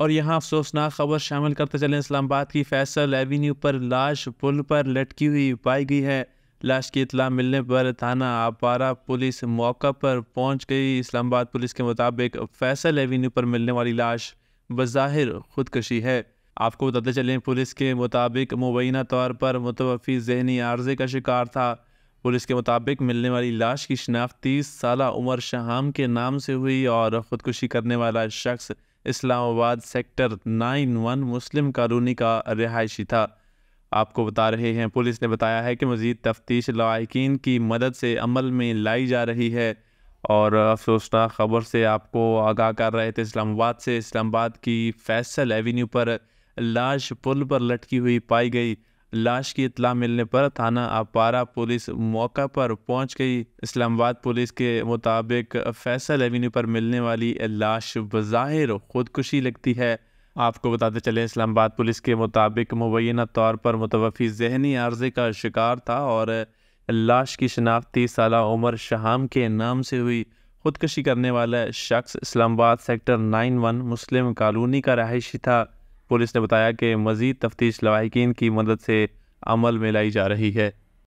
और यहाँ अफसोसनाक खबर शामिल करते चले इस्लामाबाद की फैसल एवेन्यू पर लाश पुल पर लटकी हुई पाई गई है लाश की इतला मिलने पर थाना आपारा पुलिस मौका पर पहुंच गई इस्लामाबाद पुलिस के मुताबिक फैसल एवेन्यू पर मिलने वाली लाश बज़ाहिर खुदकशी है आपको बताते चलें पुलिस के मुताबिक मुबैना तौर पर मुतवफ़ी जहनी आर्जे का शिकार था पुलिस के मुताबिक मिलने वाली लाश की शिनाख्त तीस साल उमर शहाम के नाम से हुई और ख़ुदकुशी करने वाला शख्स इस्लामाबाद सेक्टर नाइन वन मुस्लिम कॉलोनी का रिहायशी था आपको बता रहे हैं पुलिस ने बताया है कि मज़ीद तफ्तीश लाइकिन की मदद से अमल में लाई जा रही है और अफसोसना ख़बर से आपको आगाह कर रहे थे इस्लामाबाद से इस्लामाबाद की फैसल एवेन्यू पर लाश पुल पर लटकी हुई पाई गई लाश की इतला मिलने पर थाना अपारा पुलिस मौका पर पहुंच गई इस्लामाबाद पुलिस के मुताबिक फैसल एवेन्यू पर मिलने वाली लाश बज़ाहिर खुदकुशी लगती है आपको बताते चले इस्लामाबाद पुलिस के मुताबिक मुबैना तौर पर मुतवफ़ी जहनी आर्जे का शिकार था और लाश की शनाख्त तीस साल उमर शहाम के नाम से हुई खुदकशी करने वाला शख्स इस्लामाबाद सेक्टर नाइन वन मुस्लिम कॉलोनी का रहायशी था पुलिस ने बताया कि मजीद तफ्तीश लवाहिकीन की मदद से अमल में लाई जा रही है